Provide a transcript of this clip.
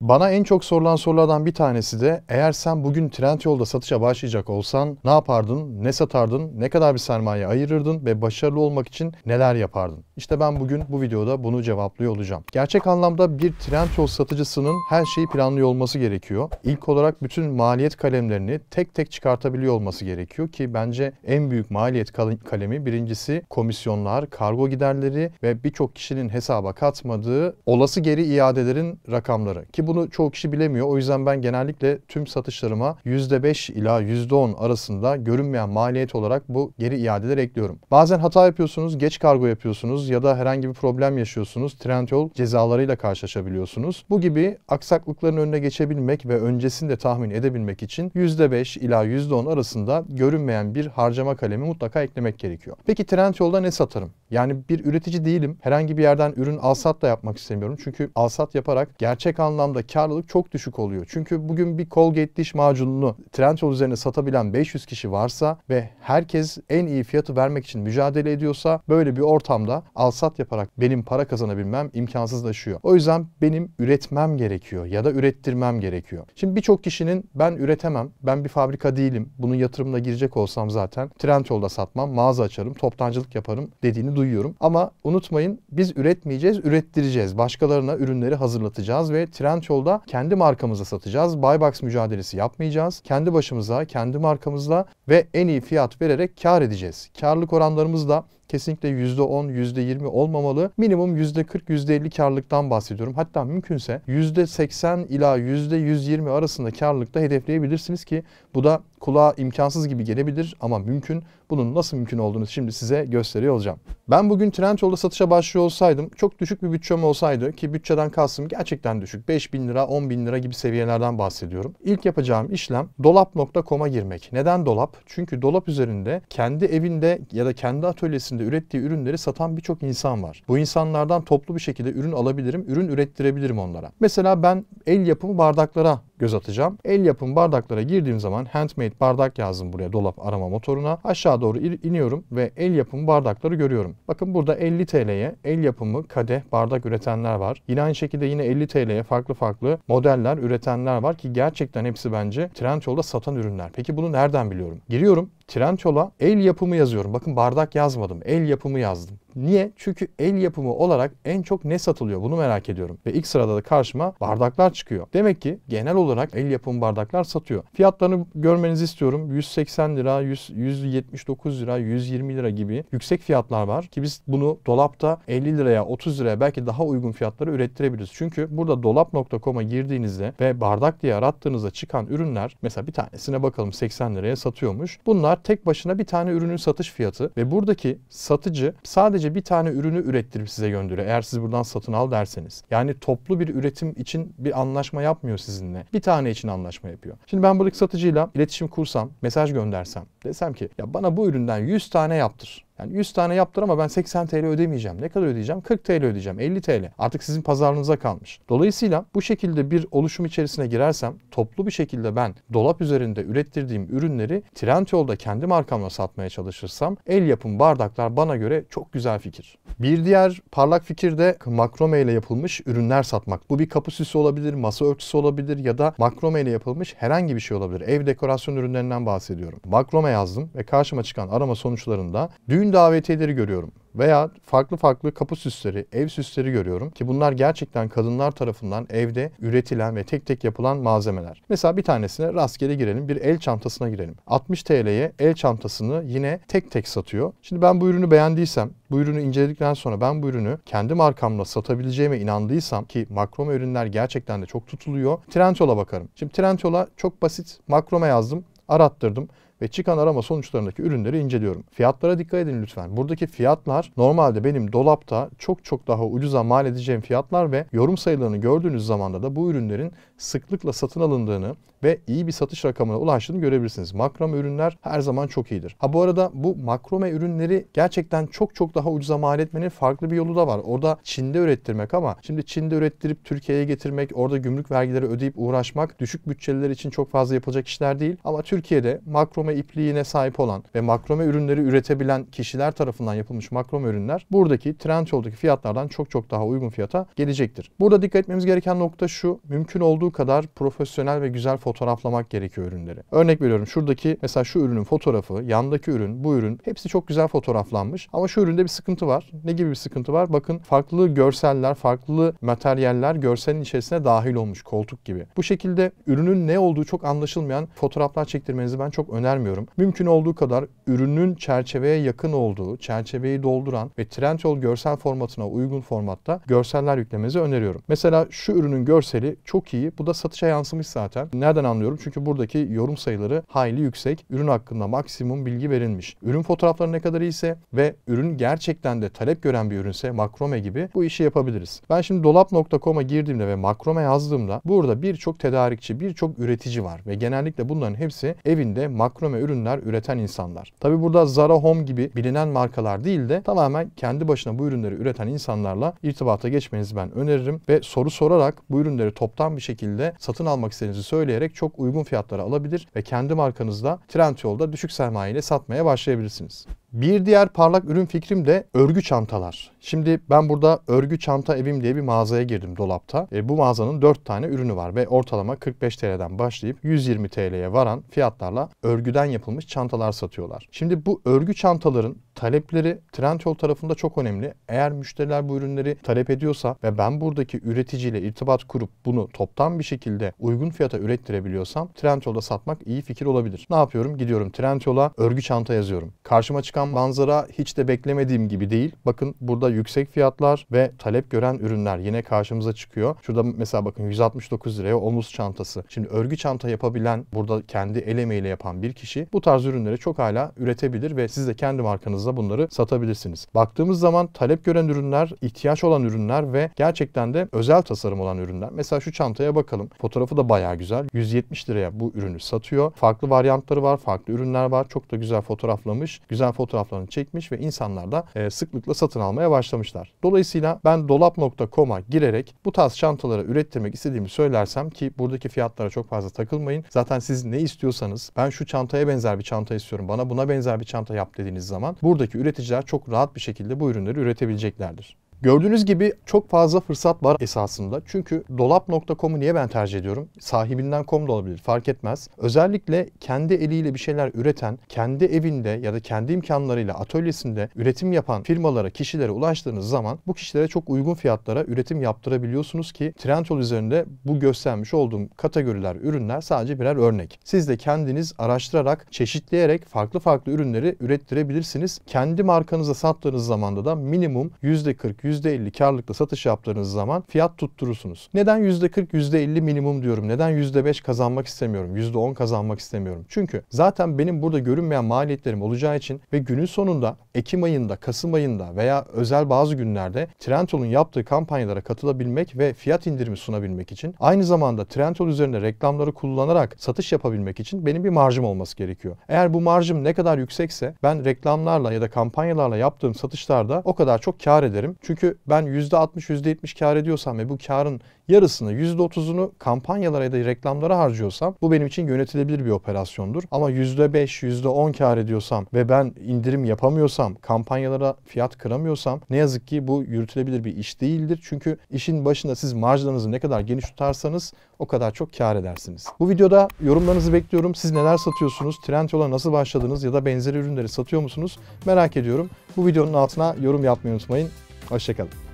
Bana en çok sorulan sorulardan bir tanesi de eğer sen bugün Trendyol'da satışa başlayacak olsan ne yapardın, ne satardın, ne kadar bir sermaye ayırırdın ve başarılı olmak için neler yapardın? İşte ben bugün bu videoda bunu cevaplıyor olacağım. Gerçek anlamda bir Trendyol satıcısının her şeyi planlıyor olması gerekiyor. İlk olarak bütün maliyet kalemlerini tek tek çıkartabiliyor olması gerekiyor ki bence en büyük maliyet kalemi birincisi komisyonlar, kargo giderleri ve birçok kişinin hesaba katmadığı olası geri iadelerin rakamları. Ki bunu çoğu kişi bilemiyor. O yüzden ben genellikle tüm satışlarıma %5 ila %10 arasında görünmeyen maliyet olarak bu geri iadeleri ekliyorum. Bazen hata yapıyorsunuz, geç kargo yapıyorsunuz ya da herhangi bir problem yaşıyorsunuz. Trendyol cezalarıyla karşılaşabiliyorsunuz. Bu gibi aksaklıkların önüne geçebilmek ve öncesinde tahmin edebilmek için %5 ila %10 arasında görünmeyen bir harcama kalemi mutlaka eklemek gerekiyor. Peki Trendyol'da ne satarım? Yani bir üretici değilim. Herhangi bir yerden ürün alsat da yapmak istemiyorum. Çünkü alsat yaparak gerçek anlamda karlılık çok düşük oluyor. Çünkü bugün bir Colgate diş macununu Trendyol üzerine satabilen 500 kişi varsa ve herkes en iyi fiyatı vermek için mücadele ediyorsa böyle bir ortamda alsat yaparak benim para kazanabilmem imkansızlaşıyor. O yüzden benim üretmem gerekiyor ya da ürettirmem gerekiyor. Şimdi birçok kişinin ben üretemem, ben bir fabrika değilim. Bunun yatırımına girecek olsam zaten Trendyol'da satmam, mağaza açarım, toptancılık yaparım dediğini duyuyorum. Ama unutmayın biz üretmeyeceğiz, ürettireceğiz. Başkalarına ürünleri hazırlatacağız ve Trendyol'da kendi markamıza satacağız. Buybox mücadelesi yapmayacağız. Kendi başımıza, kendi markamızla ve en iyi fiyat vererek kar edeceğiz. Karlık oranlarımız da kesinlikle %10, %20 olmamalı. Minimum %40, %50 karlılıktan bahsediyorum. Hatta mümkünse %80 ila %120 arasında karlılıkta hedefleyebilirsiniz ki bu da kulağa imkansız gibi gelebilir ama mümkün. Bunun nasıl mümkün olduğunu şimdi size gösteriyor olacağım. Ben bugün Trendyol'da satışa başlıyor olsaydım çok düşük bir bütçem olsaydı ki bütçeden kastım gerçekten düşük. 5 bin lira, 10 bin lira gibi seviyelerden bahsediyorum. İlk yapacağım işlem dolap.com'a girmek. Neden dolap? Çünkü dolap üzerinde kendi evinde ya da kendi atölyesinde içerisinde ürettiği ürünleri satan birçok insan var. Bu insanlardan toplu bir şekilde ürün alabilirim, ürün ürettirebilirim onlara. Mesela ben el yapımı bardaklara göz atacağım. El yapım bardaklara girdiğim zaman handmade bardak yazdım buraya dolap arama motoruna. Aşağı doğru iniyorum ve el yapım bardakları görüyorum. Bakın burada 50 TL'ye el yapımı kadeh bardak üretenler var. Yine aynı şekilde yine 50 TL'ye farklı farklı modeller üretenler var ki gerçekten hepsi bence Trendyol'da satan ürünler. Peki bunu nereden biliyorum? Giriyorum Trendyol'a el yapımı yazıyorum. Bakın bardak yazmadım. El yapımı yazdım. Niye? Çünkü el yapımı olarak en çok ne satılıyor? Bunu merak ediyorum. Ve ilk sırada da karşıma bardaklar çıkıyor. Demek ki genel olarak el yapımı bardaklar satıyor. Fiyatlarını görmenizi istiyorum. 180 lira, 100, 179 lira, 120 lira gibi yüksek fiyatlar var ki biz bunu dolapta 50 liraya, 30 liraya belki daha uygun fiyatları ürettirebiliriz. Çünkü burada dolap.com'a girdiğinizde ve bardak diye arattığınızda çıkan ürünler mesela bir tanesine bakalım 80 liraya satıyormuş. Bunlar tek başına bir tane ürünün satış fiyatı ve buradaki satıcı sadece sadece bir tane ürünü ürettirip size gönderiyor. Eğer siz buradan satın al derseniz. Yani toplu bir üretim için bir anlaşma yapmıyor sizinle. Bir tane için anlaşma yapıyor. Şimdi ben buradaki satıcıyla iletişim kursam, mesaj göndersem, desem ki ya bana bu üründen 100 tane yaptır. Yani 100 tane yaptır ama ben 80 TL ödemeyeceğim. Ne kadar ödeyeceğim? 40 TL ödeyeceğim. 50 TL. Artık sizin pazarlığınıza kalmış. Dolayısıyla bu şekilde bir oluşum içerisine girersem toplu bir şekilde ben dolap üzerinde ürettirdiğim ürünleri Trendyol'da kendi markamla satmaya çalışırsam el yapım bardaklar bana göre çok güzel fikir. Bir diğer parlak fikir de makrome ile yapılmış ürünler satmak. Bu bir kapı süsü olabilir, masa örtüsü olabilir ya da makrome ile yapılmış herhangi bir şey olabilir. Ev dekorasyon ürünlerinden bahsediyorum. Makrome yazdım ve karşıma çıkan arama sonuçlarında düğün düğün davetiyeleri görüyorum veya farklı farklı kapı süsleri, ev süsleri görüyorum ki bunlar gerçekten kadınlar tarafından evde üretilen ve tek tek yapılan malzemeler. Mesela bir tanesine rastgele girelim, bir el çantasına girelim. 60 TL'ye el çantasını yine tek tek satıyor. Şimdi ben bu ürünü beğendiysem, bu ürünü inceledikten sonra ben bu ürünü kendi markamla satabileceğime inandıysam ki makrome ürünler gerçekten de çok tutuluyor. Trendyol'a bakarım. Şimdi Trendyol'a çok basit makrome yazdım, arattırdım ve çıkan arama sonuçlarındaki ürünleri inceliyorum. Fiyatlara dikkat edin lütfen. Buradaki fiyatlar normalde benim dolapta çok çok daha ucuza mal edeceğim fiyatlar ve yorum sayılarını gördüğünüz zaman da bu ürünlerin sıklıkla satın alındığını ve iyi bir satış rakamına ulaştığını görebilirsiniz. Makrome ürünler her zaman çok iyidir. Ha bu arada bu makrome ürünleri gerçekten çok çok daha ucuza mal etmenin farklı bir yolu da var. Orada Çin'de ürettirmek ama şimdi Çin'de ürettirip Türkiye'ye getirmek, orada gümrük vergileri ödeyip uğraşmak düşük bütçeliler için çok fazla yapılacak işler değil. Ama Türkiye'de makrome makrome ipliğine sahip olan ve makrome ürünleri üretebilen kişiler tarafından yapılmış makrome ürünler buradaki Trendyol'daki fiyatlardan çok çok daha uygun fiyata gelecektir. Burada dikkat etmemiz gereken nokta şu. Mümkün olduğu kadar profesyonel ve güzel fotoğraflamak gerekiyor ürünleri. Örnek veriyorum şuradaki mesela şu ürünün fotoğrafı, yandaki ürün, bu ürün hepsi çok güzel fotoğraflanmış. Ama şu üründe bir sıkıntı var. Ne gibi bir sıkıntı var? Bakın farklı görseller, farklı materyaller görselin içerisine dahil olmuş koltuk gibi. Bu şekilde ürünün ne olduğu çok anlaşılmayan fotoğraflar çektirmenizi ben çok önermiyorum önermiyorum. Mümkün olduğu kadar ürünün çerçeveye yakın olduğu, çerçeveyi dolduran ve Trendyol görsel formatına uygun formatta görseller yüklemenizi öneriyorum. Mesela şu ürünün görseli çok iyi. Bu da satışa yansımış zaten. Nereden anlıyorum? Çünkü buradaki yorum sayıları hayli yüksek. Ürün hakkında maksimum bilgi verilmiş. Ürün fotoğrafları ne kadar iyiyse ve ürün gerçekten de talep gören bir ürünse makrome gibi bu işi yapabiliriz. Ben şimdi dolap.com'a girdiğimde ve makrome yazdığımda burada birçok tedarikçi, birçok üretici var ve genellikle bunların hepsi evinde makrome ve ürünler üreten insanlar. Tabi burada Zara Home gibi bilinen markalar değil de tamamen kendi başına bu ürünleri üreten insanlarla irtibata geçmenizi ben öneririm ve soru sorarak bu ürünleri toptan bir şekilde satın almak istediğinizi söyleyerek çok uygun fiyatlara alabilir ve kendi markanızda Trendyol'da düşük sermaye ile satmaya başlayabilirsiniz. Bir diğer parlak ürün fikrim de örgü çantalar. Şimdi ben burada örgü çanta evim diye bir mağazaya girdim dolapta. E, bu mağazanın 4 tane ürünü var ve ortalama 45 TL'den başlayıp 120 TL'ye varan fiyatlarla örgüden yapılmış çantalar satıyorlar. Şimdi bu örgü çantaların talepleri Trendyol tarafında çok önemli. Eğer müşteriler bu ürünleri talep ediyorsa ve ben buradaki üreticiyle irtibat kurup bunu toptan bir şekilde uygun fiyata ürettirebiliyorsam Trendyol'da satmak iyi fikir olabilir. Ne yapıyorum? Gidiyorum Trendyol'a örgü çanta yazıyorum. Karşıma çıkan manzara hiç de beklemediğim gibi değil. Bakın burada yüksek fiyatlar ve talep gören ürünler yine karşımıza çıkıyor. Şurada mesela bakın 169 liraya omuz çantası. Şimdi örgü çanta yapabilen burada kendi el emeğiyle yapan bir kişi bu tarz ürünleri çok hala üretebilir ve siz de kendi markanızı fazla bunları satabilirsiniz. Baktığımız zaman talep gören ürünler, ihtiyaç olan ürünler ve gerçekten de özel tasarım olan ürünler. Mesela şu çantaya bakalım. Fotoğrafı da bayağı güzel. 170 liraya bu ürünü satıyor. Farklı varyantları var, farklı ürünler var. Çok da güzel fotoğraflamış, güzel fotoğraflarını çekmiş ve insanlar da e, sıklıkla satın almaya başlamışlar. Dolayısıyla ben dolap.com'a girerek bu tarz çantaları ürettirmek istediğimi söylersem ki buradaki fiyatlara çok fazla takılmayın. Zaten siz ne istiyorsanız ben şu çantaya benzer bir çanta istiyorum. Bana buna benzer bir çanta yap dediğiniz zaman burada buradaki üreticiler çok rahat bir şekilde bu ürünleri üretebileceklerdir. Gördüğünüz gibi çok fazla fırsat var esasında. Çünkü dolap.com'u niye ben tercih ediyorum? Sahibinden com da olabilir fark etmez. Özellikle kendi eliyle bir şeyler üreten, kendi evinde ya da kendi imkanlarıyla atölyesinde üretim yapan firmalara, kişilere ulaştığınız zaman bu kişilere çok uygun fiyatlara üretim yaptırabiliyorsunuz ki Trendyol üzerinde bu göstermiş olduğum kategoriler, ürünler sadece birer örnek. Siz de kendiniz araştırarak, çeşitleyerek farklı farklı ürünleri ürettirebilirsiniz. Kendi markanıza sattığınız zamanda da minimum %40, %50 karlılıkla satış yaptığınız zaman fiyat tutturursunuz. Neden %40 %50 minimum diyorum? Neden %5 kazanmak istemiyorum? %10 kazanmak istemiyorum? Çünkü zaten benim burada görünmeyen maliyetlerim olacağı için ve günün sonunda Ekim ayında, Kasım ayında veya özel bazı günlerde Trendyol'un yaptığı kampanyalara katılabilmek ve fiyat indirimi sunabilmek için aynı zamanda Trendyol üzerinde reklamları kullanarak satış yapabilmek için benim bir marjım olması gerekiyor. Eğer bu marjım ne kadar yüksekse ben reklamlarla ya da kampanyalarla yaptığım satışlarda o kadar çok kar ederim. Çünkü çünkü ben %60, %70 kar ediyorsam ve bu karın yarısını, %30'unu kampanyalara ya da reklamlara harcıyorsam bu benim için yönetilebilir bir operasyondur. Ama %5, %10 kar ediyorsam ve ben indirim yapamıyorsam, kampanyalara fiyat kıramıyorsam ne yazık ki bu yürütülebilir bir iş değildir. Çünkü işin başında siz marjlarınızı ne kadar geniş tutarsanız o kadar çok kar edersiniz. Bu videoda yorumlarınızı bekliyorum. Siz neler satıyorsunuz? trend yola nasıl başladınız ya da benzeri ürünleri satıyor musunuz? Merak ediyorum. Bu videonun altına yorum yapmayı unutmayın. Hoşçakalın.